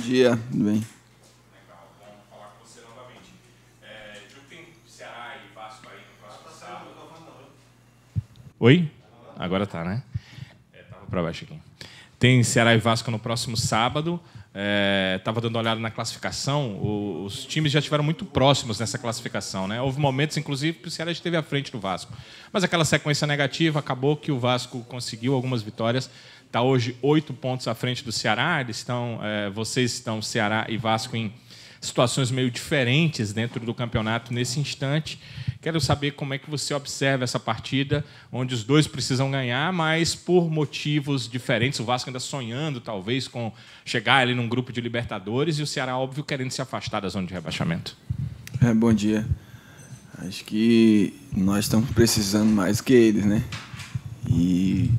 dia, tudo bem? Oi? Agora tá, né? É, tava para baixo aqui. Tem Ceará e Vasco no próximo sábado. É, tava dando uma olhada na classificação. O, os times já estiveram muito próximos nessa classificação. Né? Houve momentos, inclusive, que o Ceará esteve à frente do Vasco. Mas aquela sequência negativa acabou que o Vasco conseguiu algumas vitórias está hoje oito pontos à frente do Ceará. Eles estão, é, vocês estão, Ceará e Vasco, em situações meio diferentes dentro do campeonato nesse instante. Quero saber como é que você observa essa partida, onde os dois precisam ganhar, mas por motivos diferentes. O Vasco ainda sonhando, talvez, com chegar ali num grupo de Libertadores e o Ceará, óbvio, querendo se afastar da zona de rebaixamento. É, bom dia. Acho que nós estamos precisando mais que eles, né? E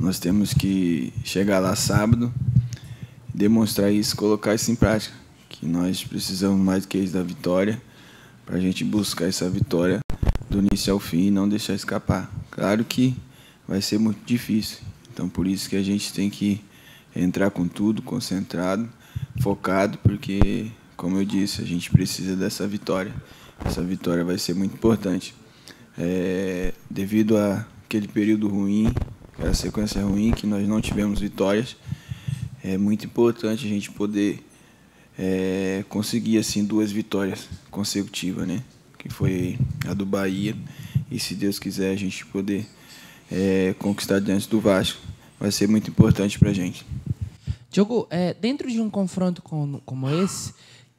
nós temos que chegar lá sábado, demonstrar isso, colocar isso em prática. Que nós precisamos mais do que isso da vitória, para a gente buscar essa vitória do início ao fim e não deixar escapar. Claro que vai ser muito difícil, então por isso que a gente tem que entrar com tudo, concentrado, focado, porque, como eu disse, a gente precisa dessa vitória. Essa vitória vai ser muito importante. É, devido àquele período ruim a sequência é ruim que nós não tivemos vitórias. É muito importante a gente poder é, conseguir assim duas vitórias consecutivas, né? Que foi a do Bahia e se Deus quiser a gente poder é, conquistar diante do Vasco vai ser muito importante para a gente. Diogo, é, dentro de um confronto como, como esse,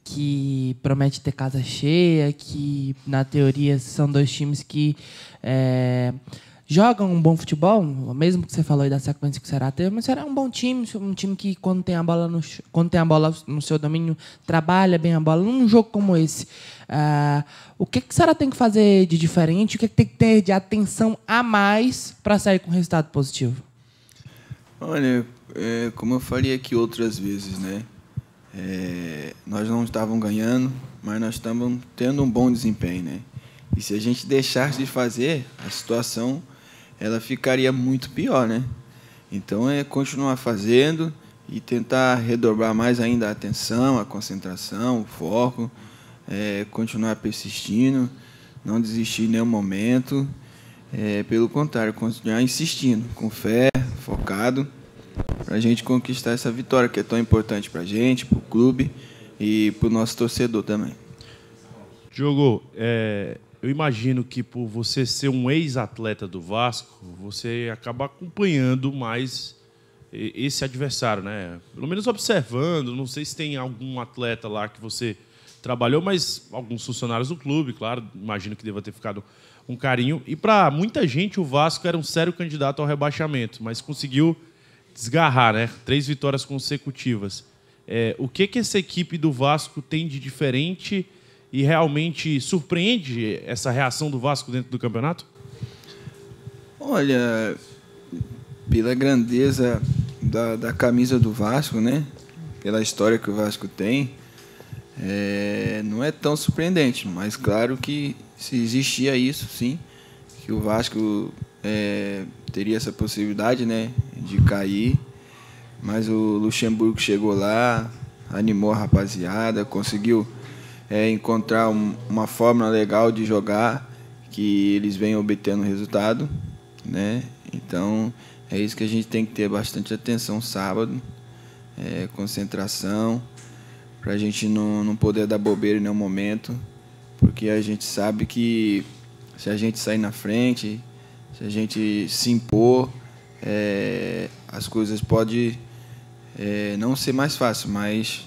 que promete ter casa cheia, que na teoria são dois times que é, joga um bom futebol, mesmo que você falou aí da sequência que o Ceará teve, mas será é um bom time, um time que quando tem a bola no, quando tem a bola no seu domínio, trabalha bem a bola. Num jogo como esse, uh, o que, que o Ceará tem que fazer de diferente? O que, que tem que ter de atenção a mais para sair com resultado positivo? Olha, é, como eu falei aqui outras vezes, né? É, nós não estávamos ganhando, mas nós estávamos tendo um bom desempenho, né? E se a gente deixasse de fazer, a situação ela ficaria muito pior, né? Então é continuar fazendo e tentar redobrar mais ainda a atenção, a concentração, o foco, é, continuar persistindo, não desistir em nenhum momento. É, pelo contrário, continuar insistindo, com fé, focado, para a gente conquistar essa vitória que é tão importante para a gente, para o clube e para o nosso torcedor também. Diogo, é, eu imagino que por você ser um ex-atleta do Vasco, você acaba acompanhando mais esse adversário, né? Pelo menos observando, não sei se tem algum atleta lá que você trabalhou, mas alguns funcionários do clube, claro, imagino que deva ter ficado um carinho. E para muita gente o Vasco era um sério candidato ao rebaixamento, mas conseguiu desgarrar, né? Três vitórias consecutivas. É, o que que essa equipe do Vasco tem de diferente? e realmente surpreende essa reação do Vasco dentro do campeonato? Olha, pela grandeza da, da camisa do Vasco, né? Pela história que o Vasco tem, é, não é tão surpreendente, mas claro que se existia isso, sim, que o Vasco é, teria essa possibilidade, né, de cair. Mas o Luxemburgo chegou lá, animou a rapaziada, conseguiu é, encontrar um, uma forma legal de jogar que eles venham obtendo resultado, né? Então é isso que a gente tem que ter bastante atenção sábado, é, concentração, para a gente não, não poder dar bobeira em nenhum momento, porque a gente sabe que se a gente sair na frente, se a gente se impor, é, as coisas podem é, não ser mais fácil, mas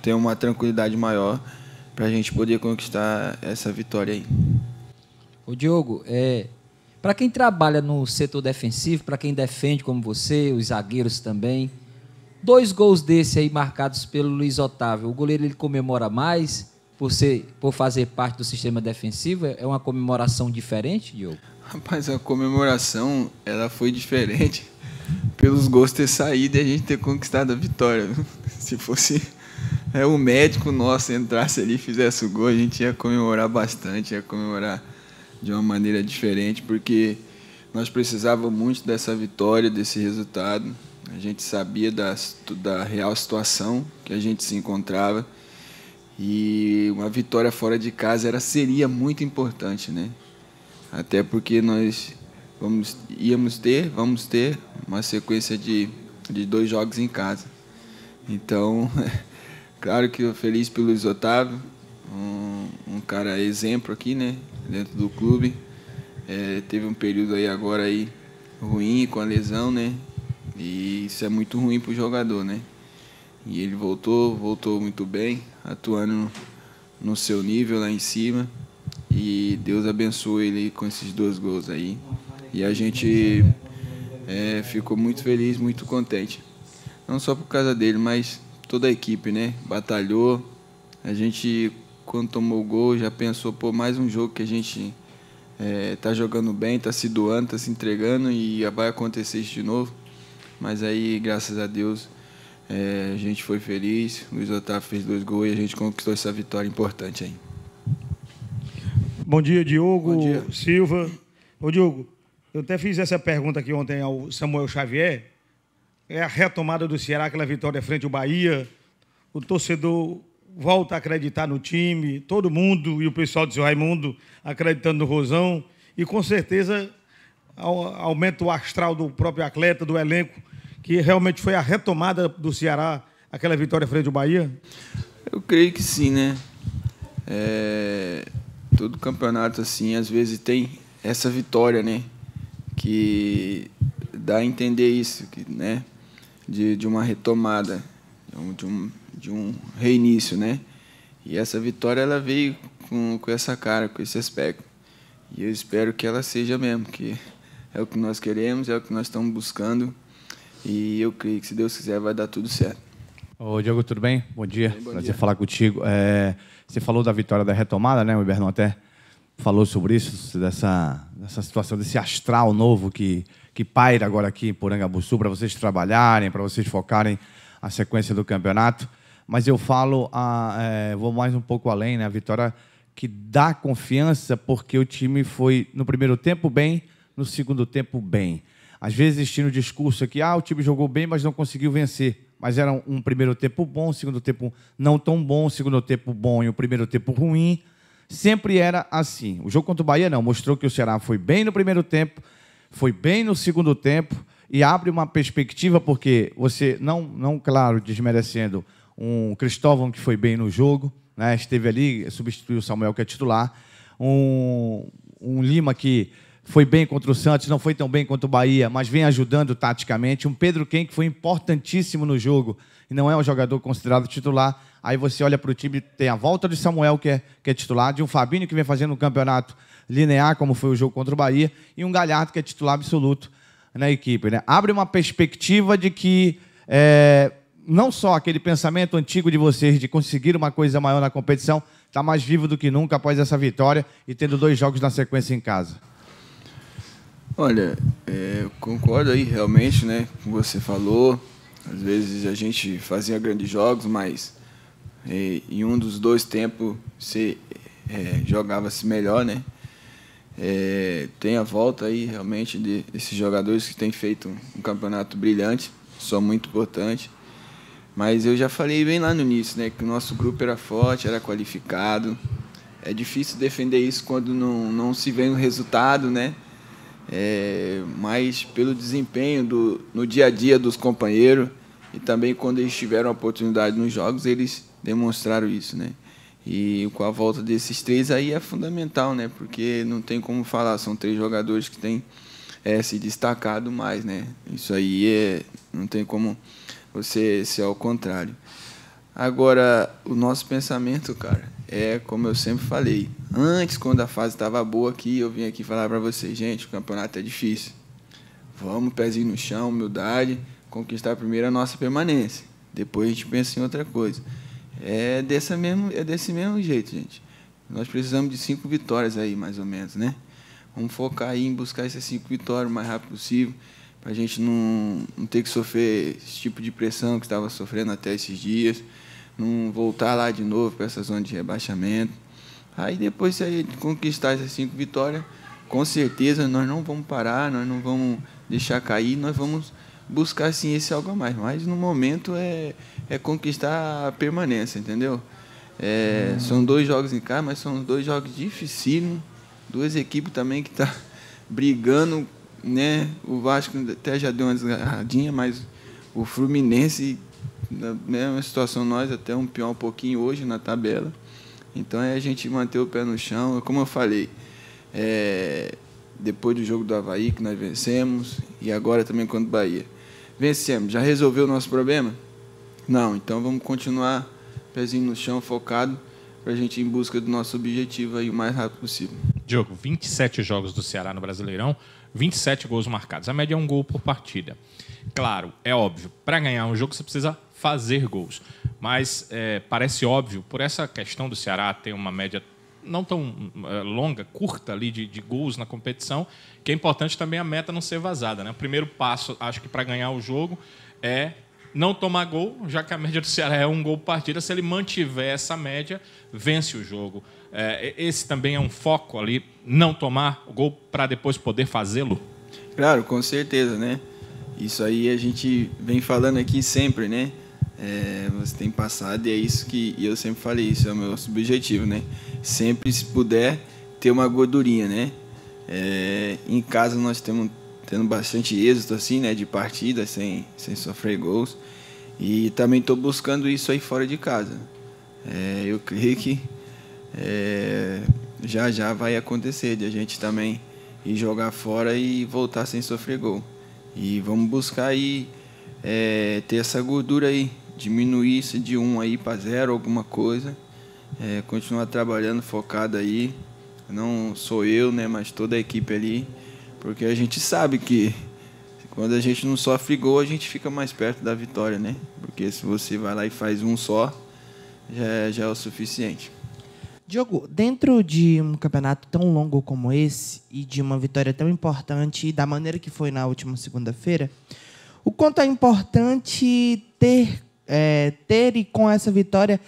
ter uma tranquilidade maior para a gente poder conquistar essa vitória aí. O Diogo, é, para quem trabalha no setor defensivo, para quem defende como você, os zagueiros também, dois gols desse aí marcados pelo Luiz Otávio, o goleiro ele comemora mais por ser, por fazer parte do sistema defensivo, é, é uma comemoração diferente, Diogo? Rapaz, a comemoração ela foi diferente pelos gols ter saído e a gente ter conquistado a vitória. Se fosse é, o médico nosso entrasse ali e fizesse o gol, a gente ia comemorar bastante, ia comemorar de uma maneira diferente, porque nós precisávamos muito dessa vitória, desse resultado. A gente sabia da, da real situação que a gente se encontrava. E uma vitória fora de casa era, seria muito importante, né? Até porque nós vamos, íamos ter, vamos ter uma sequência de, de dois jogos em casa. Então, Claro que eu feliz pelo Luiz Otávio, um, um cara exemplo aqui, né? Dentro do clube. É, teve um período aí agora aí ruim com a lesão, né? E isso é muito ruim pro jogador, né? E ele voltou, voltou muito bem, atuando no seu nível lá em cima. E Deus abençoe ele com esses dois gols aí. E a gente é, ficou muito feliz, muito contente. Não só por causa dele, mas toda a equipe, né? Batalhou. A gente, quando tomou o gol, já pensou, pô, mais um jogo que a gente é, tá jogando bem, tá se doando, tá se entregando e vai acontecer isso de novo. Mas aí, graças a Deus, é, a gente foi feliz. Luiz Otávio fez dois gols e a gente conquistou essa vitória importante aí. Bom dia, Diogo Bom dia. Silva. Ô, Diogo, eu até fiz essa pergunta aqui ontem ao Samuel Xavier é a retomada do Ceará, aquela vitória frente ao Bahia. O torcedor volta a acreditar no time, todo mundo e o pessoal do seu Raimundo acreditando no Rosão. E com certeza aumenta o astral do próprio atleta, do elenco, que realmente foi a retomada do Ceará, aquela vitória frente ao Bahia? Eu creio que sim, né? É... Todo campeonato, assim, às vezes tem essa vitória, né? Que dá a entender isso, que, né? de, de uma retomada, de um, de um, de um reinício, né? E essa vitória ela veio com, com essa cara, com esse aspecto. E eu espero que ela seja mesmo, que é o que nós queremos, é o que nós estamos buscando. E eu creio que, se Deus quiser, vai dar tudo certo. Ô, Diogo, tudo bem? Bom dia. Bem, bom Prazer dia. falar contigo. É, você falou da vitória da retomada, né? O Ibernão até falou sobre isso, dessa, dessa situação, desse astral novo que que paira agora aqui em Porangabuçu para vocês trabalharem, para vocês focarem a sequência do campeonato. Mas eu falo, a, é, vou mais um pouco além, né? A vitória que dá confiança porque o time foi no primeiro tempo bem, no segundo tempo bem. Às vezes tinha o discurso aqui, ah, o time jogou bem, mas não conseguiu vencer mas era um primeiro tempo bom, segundo tempo não tão bom, segundo tempo bom e um primeiro tempo ruim. Sempre era assim. O jogo contra o Bahia não, mostrou que o Ceará foi bem no primeiro tempo, foi bem no segundo tempo e abre uma perspectiva, porque você, não, não claro, desmerecendo um Cristóvão que foi bem no jogo, né, esteve ali, substituiu o Samuel, que é titular, um, um Lima que foi bem contra o Santos, não foi tão bem contra o Bahia, mas vem ajudando taticamente, um Pedro Quem que foi importantíssimo no jogo, e não é um jogador considerado titular. Aí você olha para o time, tem a volta de Samuel, que é, que é titular, de um Fabinho, que vem fazendo um campeonato linear, como foi o jogo contra o Bahia, e um Galhardo, que é titular absoluto na equipe. Né? Abre uma perspectiva de que é, não só aquele pensamento antigo de vocês de conseguir uma coisa maior na competição está mais vivo do que nunca após essa vitória e tendo dois jogos na sequência em casa. Olha, é, eu concordo aí realmente, né, com o que você falou. Às vezes a gente fazia grandes jogos, mas em um dos dois tempos se é, jogava-se melhor, né? É, tem a volta aí realmente de, desses jogadores que têm feito um campeonato brilhante, só muito importante. Mas eu já falei bem lá no início, né? Que o nosso grupo era forte, era qualificado. É difícil defender isso quando não, não se vê um resultado, né? é, mas pelo desempenho do, no dia a dia dos companheiros e também quando eles tiveram a oportunidade nos jogos, eles demonstraram isso, né? E com a volta desses três aí é fundamental, né? Porque não tem como falar, são três jogadores que têm é, se destacado mais, né? Isso aí é, não tem como você ser ao contrário. Agora, o nosso pensamento, cara, é como eu sempre falei. Antes, quando a fase estava boa aqui, eu vim aqui falar para vocês, gente, o campeonato é difícil. Vamos, pezinho no chão, humildade, conquistar primeiro a nossa permanência. Depois a gente pensa em outra coisa. É, dessa mesmo, é desse mesmo jeito, gente. Nós precisamos de cinco vitórias aí, mais ou menos, né? Vamos focar aí em buscar essas cinco vitórias o mais rápido possível, para a gente não, não ter que sofrer esse tipo de pressão que estava sofrendo até esses dias não voltar lá de novo para essa zona de rebaixamento. Aí depois, se a gente conquistar essas cinco vitórias, com certeza nós não vamos parar, nós não vamos deixar cair, nós vamos buscar sim esse algo a mais. Mas no momento é, é conquistar a permanência, entendeu? É, hum. São dois jogos em casa, mas são dois jogos dificílimos. Duas equipes também que estão tá brigando, né? O Vasco até já deu uma desgarradinha, mas o Fluminense na mesma situação nós, até um pior um pouquinho hoje na tabela. Então é a gente manter o pé no chão. Como eu falei, é, depois do jogo do Havaí, que nós vencemos, e agora também contra o Bahia. Vencemos. Já resolveu o nosso problema? Não, então vamos continuar pezinho no chão, focado, para a gente ir em busca do nosso objetivo aí o mais rápido possível. Diogo, 27 jogos do Ceará no Brasileirão, 27 gols marcados. A média é um gol por partida. Claro, é óbvio, para ganhar um jogo você precisa fazer gols. Mas é, parece óbvio, por essa questão do Ceará ter uma média não tão é, longa, curta ali de, de, gols na competição, que é importante também a meta não ser vazada. Né? O primeiro passo, acho que para ganhar o jogo, é não tomar gol, já que a média do Ceará é um gol por partida. Se ele mantiver essa média, vence o jogo. É, esse também é um foco ali, não tomar o gol para depois poder fazê-lo? Claro, com certeza, né? Isso aí a gente vem falando aqui sempre, né? é, você tem passado e é isso que eu sempre falei, isso é o meu subjetivo, né? Sempre se puder ter uma gordurinha, né? É, em casa nós temos tendo bastante êxito assim, né? De partidas sem, sem sofrer gols e também estou buscando isso aí fora de casa. É, eu creio que é, já já vai acontecer de a gente também ir jogar fora e voltar sem sofrer gol. E vamos buscar aí é, ter essa gordura aí diminuísse de um aí para zero alguma coisa. É, continuar trabalhando focado aí. Não sou eu, né, mas toda a equipe ali, porque a gente sabe que quando a gente não sofre gol, a gente fica mais perto da vitória, né? Porque se você vai lá e faz um só, já é, já é o suficiente. Diogo, dentro de um campeonato tão longo como esse e de uma vitória tão importante da maneira que foi na última segunda-feira, o quanto é importante ter é, ter e com essa vitória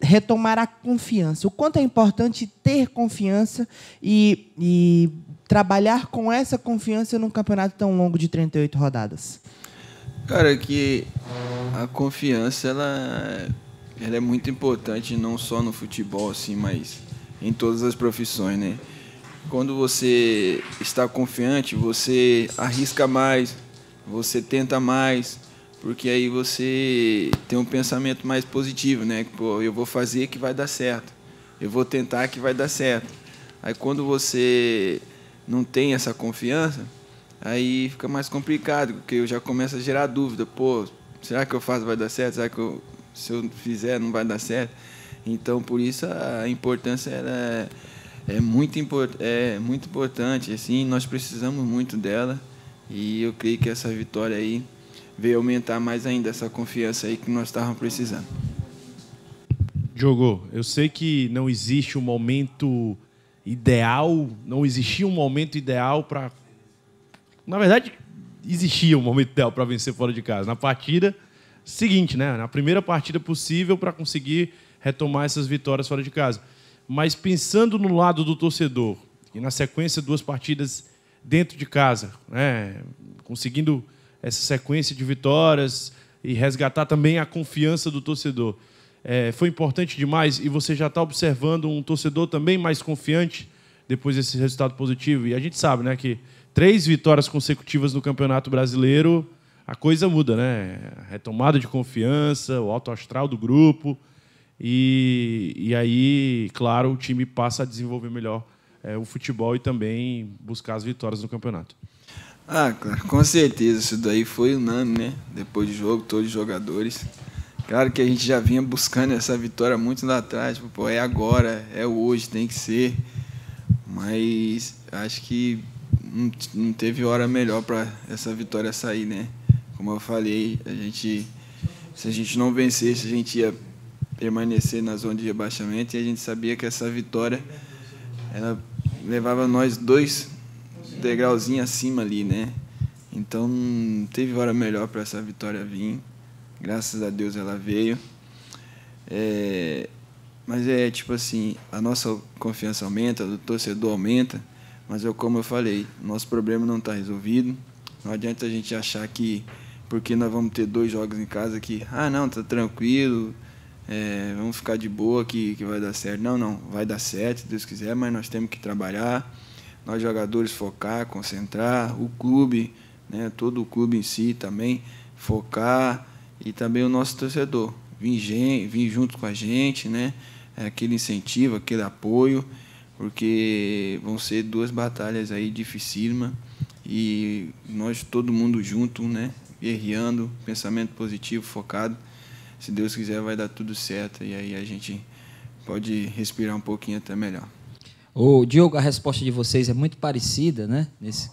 retomar a confiança. O quanto é importante ter confiança e, e trabalhar com essa confiança num campeonato tão longo de 38 rodadas. Cara, é que a confiança ela, ela é muito importante não só no futebol assim, mas em todas as profissões, né? Quando você está confiante, você arrisca mais, você tenta mais, porque aí você tem um pensamento mais positivo, né? Pô, eu vou fazer que vai dar certo, eu vou tentar que vai dar certo. Aí quando você não tem essa confiança, aí fica mais complicado, porque eu já começo a gerar dúvida. Pô, será que eu faço vai dar certo? Será que eu, se eu fizer não vai dar certo? Então por isso a importância era é muito, import, é muito importante, assim, nós precisamos muito dela e eu creio que essa vitória aí veio aumentar mais ainda essa confiança aí que nós estávamos precisando. Diogo, eu sei que não existe um momento ideal, não existia um momento ideal para. Na verdade, existia um momento ideal para vencer fora de casa. Na partida seguinte, né? Na primeira partida possível para conseguir retomar essas vitórias fora de casa. Mas pensando no lado do torcedor, e na sequência duas partidas dentro de casa, né? Conseguindo essa sequência de vitórias e resgatar também a confiança do torcedor. É, foi importante demais e você já está observando um torcedor também mais confiante depois desse resultado positivo. E a gente sabe né, que três vitórias consecutivas no Campeonato Brasileiro, a coisa muda, né? Retomada é de confiança, o alto astral do grupo. E, e aí, claro, o time passa a desenvolver melhor é, o futebol e também buscar as vitórias no campeonato. Ah, com certeza. Isso daí foi unânime, né? Depois do jogo, todos os jogadores. Claro que a gente já vinha buscando essa vitória muito lá atrás. Tipo, pô, é agora, é hoje, tem que ser. Mas acho que não, não teve hora melhor para essa vitória sair, né? Como eu falei, a gente, se a gente não vencesse, a gente ia permanecer na zona de rebaixamento e a gente sabia que essa vitória ela levava nós dois degrauzinho acima ali, né? Então teve hora melhor para essa vitória vir. Graças a Deus ela veio. É, mas é tipo assim, a nossa confiança aumenta, do torcedor aumenta, mas eu é como eu falei, nosso problema não está resolvido. Não adianta a gente achar que porque nós vamos ter dois jogos em casa que, ah não, tá tranquilo, é, vamos ficar de boa que, que vai dar certo. Não, não, vai dar certo, se Deus quiser, mas nós temos que trabalhar nós jogadores focar, concentrar, o clube, né, todo o clube em si também focar e também o nosso torcedor vir, gente, vir junto com a gente, né, é aquele incentivo, aquele apoio, porque vão ser duas batalhas aí dificílimas e nós todo mundo junto, né, guerreando, pensamento positivo, focado. Se Deus quiser vai dar tudo certo e aí a gente pode respirar um pouquinho até melhor. O Diogo, a resposta de vocês é muito parecida, né? Nesse,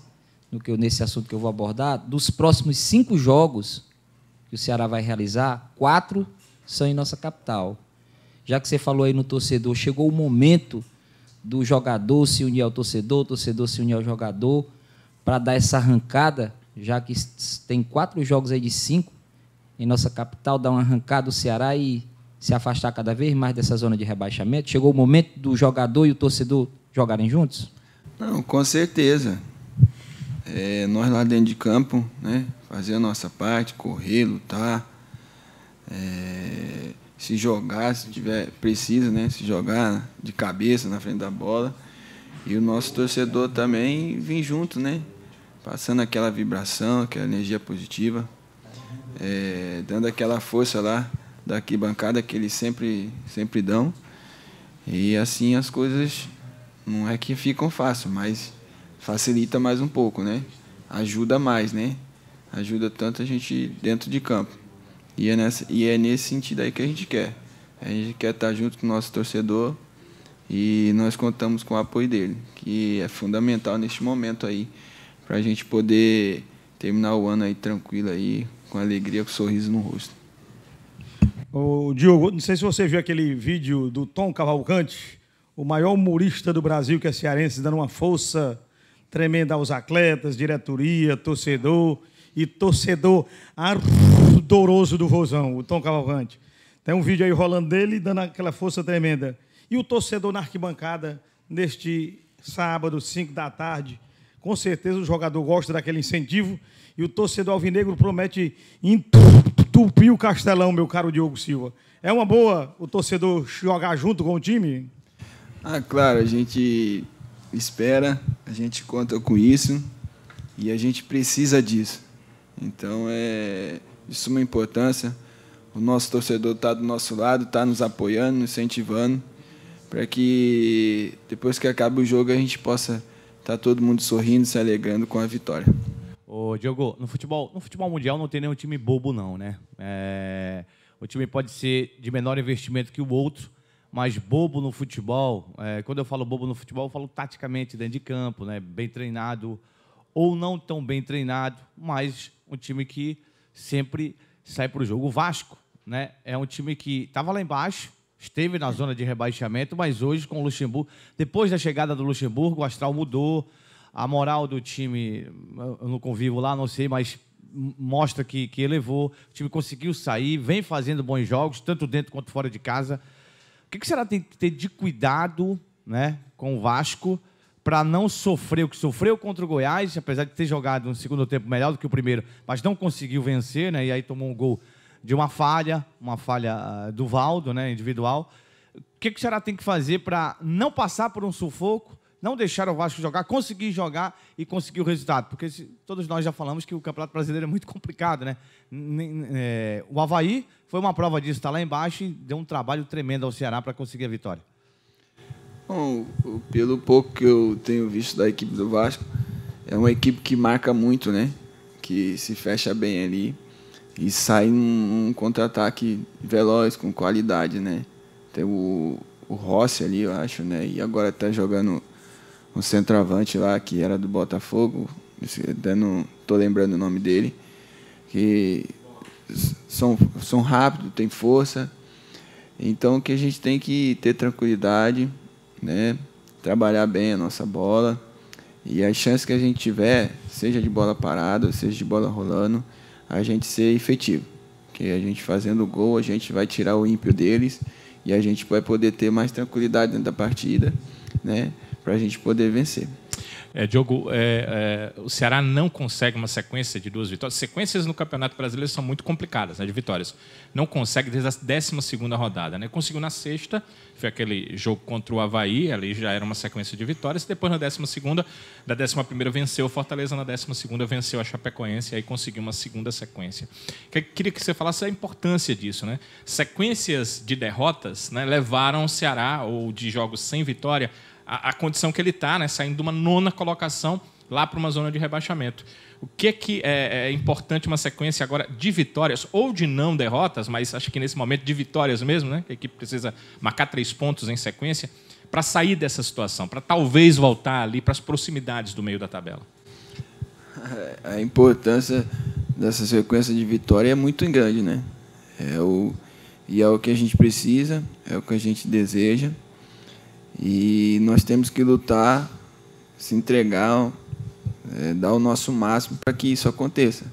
no que eu, nesse assunto que eu vou abordar. Dos próximos cinco jogos que o Ceará vai realizar, quatro são em nossa capital. Já que você falou aí no torcedor, chegou o momento do jogador se unir ao torcedor, o torcedor se unir ao jogador, para dar essa arrancada, já que tem quatro jogos aí de cinco em nossa capital, dar uma arrancada do Ceará e se afastar cada vez mais dessa zona de rebaixamento? Chegou o momento do jogador e o torcedor jogarem juntos? Não, com certeza. É, nós lá dentro de campo, né, fazer a nossa parte, correr, lutar, é, se jogar, se tiver precisa, né, se jogar de cabeça na frente da bola. E o nosso torcedor também vir junto, né, passando aquela vibração, aquela energia positiva, é, dando aquela força lá da arquibancada que eles sempre, sempre dão. E assim as coisas não é que ficam fácil, mas facilita mais um pouco, né? Ajuda mais, né? Ajuda tanto a gente dentro de campo. E é, nessa, e é nesse sentido aí que a gente quer. A gente quer estar tá junto com o nosso torcedor e nós contamos com o apoio dele, que é fundamental neste momento aí, para a gente poder terminar o ano aí tranquilo aí, com alegria, com um sorriso no rosto. O Diogo, não sei se você viu aquele vídeo do Tom Cavalcante, o maior humorista do Brasil, que é cearense, dando uma força tremenda aos atletas, diretoria, torcedor e torcedor ardoroso do Vozão, o Tom Cavalcante. Tem um vídeo aí rolando dele, dando aquela força tremenda. E o torcedor na arquibancada, neste sábado, 5 da tarde, com certeza o jogador gosta daquele incentivo e o torcedor alvinegro promete entrar entupiu o Castelão, meu caro Diogo Silva. É uma boa o torcedor jogar junto com o time? Ah, claro, a gente espera, a gente conta com isso e a gente precisa disso. Então é de suma é importância. O nosso torcedor está do nosso lado, está nos apoiando, nos incentivando, para que depois que acabe o jogo a gente possa estar tá todo mundo sorrindo, se alegrando com a vitória. Ô, Diogo, no futebol, no futebol mundial não tem nenhum time bobo, não, né? É, o time pode ser de menor investimento que o outro, mas bobo no futebol, é, quando eu falo bobo no futebol, eu falo taticamente dentro de campo, né? Bem treinado ou não tão bem treinado, mas um time que sempre sai para o jogo. O Vasco, né? É um time que estava lá embaixo, esteve na zona de rebaixamento, mas hoje com o Luxemburgo, depois da chegada do Luxemburgo, o astral mudou. A moral do time, eu não convivo lá, não sei, mas mostra que, que elevou. O time conseguiu sair, vem fazendo bons jogos, tanto dentro quanto fora de casa. O que, que será que tem que ter de cuidado né, com o Vasco para não sofrer o que sofreu contra o Goiás, apesar de ter jogado um segundo tempo melhor do que o primeiro, mas não conseguiu vencer, né? E aí tomou um gol de uma falha, uma falha ah, do Valdo, né, individual. O que, que o Ceará tem que fazer para não passar por um sufoco não deixar o Vasco jogar, conseguir jogar e conseguir o resultado. Porque todos nós já falamos que o Campeonato Brasileiro é muito complicado, né? É, o Havaí foi uma prova disso, está lá embaixo e deu um trabalho tremendo ao Ceará para conseguir a vitória. Bom, pelo pouco que eu tenho visto da equipe do Vasco, é uma equipe que marca muito, né? Que se fecha bem ali e sai num, num contra-ataque veloz, com qualidade, né? Tem o, o Rossi ali, eu acho, né? E agora está jogando um centroavante lá que era do Botafogo, até não tô lembrando o nome dele, que são, são rápidos, tem força. Então que a gente tem que ter tranquilidade, né? Trabalhar bem a nossa bola. E as chances que a gente tiver, seja de bola parada, seja de bola rolando, a gente ser efetivo. Que a gente fazendo gol, a gente vai tirar o ímpio deles e a gente vai poder ter mais tranquilidade dentro da partida, né? para a gente poder vencer. É, Diogo, é, é, o Ceará não consegue uma sequência de duas vitórias. Sequências no Campeonato Brasileiro são muito complicadas, né, de vitórias. Não consegue desde a 12 rodada. Né? Conseguiu na sexta, foi aquele jogo contra o Havaí, ali já era uma sequência de vitórias. Depois, na 12, da 11 venceu o Fortaleza, na 12 venceu a Chapecoense, e aí conseguiu uma segunda sequência. Queria que você falasse a importância disso. Né? Sequências de derrotas né, levaram o Ceará, ou de jogos sem vitória, a, a condição que ele está, né? saindo de uma nona colocação lá para uma zona de rebaixamento. O que, que é, é, importante uma sequência agora de vitórias ou de não derrotas, mas acho que nesse momento de vitórias mesmo, né? Que a equipe precisa marcar três pontos em sequência para sair dessa situação, para talvez voltar ali para as proximidades do meio da tabela. A importância dessa sequência de vitória é muito grande, né? É o, e é o que a gente precisa, é o que a gente deseja. E nós temos que lutar, se entregar, é, dar o nosso máximo para que isso aconteça.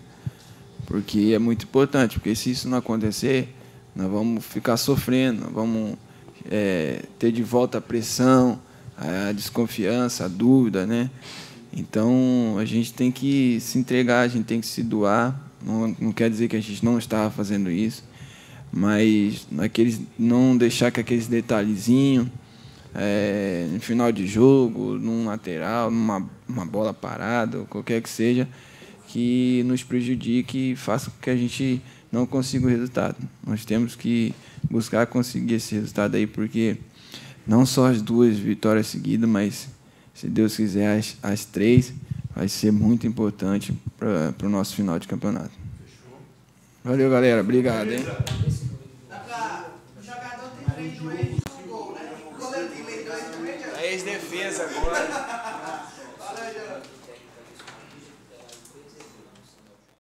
Porque é muito importante, porque se isso não acontecer, nós vamos ficar sofrendo, vamos é, ter de volta a pressão, a desconfiança, a dúvida, né? Então a gente tem que se entregar, a gente tem que se doar. Não, não quer dizer que a gente não estava fazendo isso, mas naqueles, não deixar que aqueles detalhezinhos é, no final de jogo, num lateral, numa uma bola parada, qualquer que seja, que nos prejudique e faça com que a gente não consiga o resultado. Nós temos que buscar conseguir esse resultado aí, porque não só as duas vitórias seguidas, mas se Deus quiser, as, as três vai ser muito importante para o nosso final de campeonato. Valeu, galera. Obrigado, hein?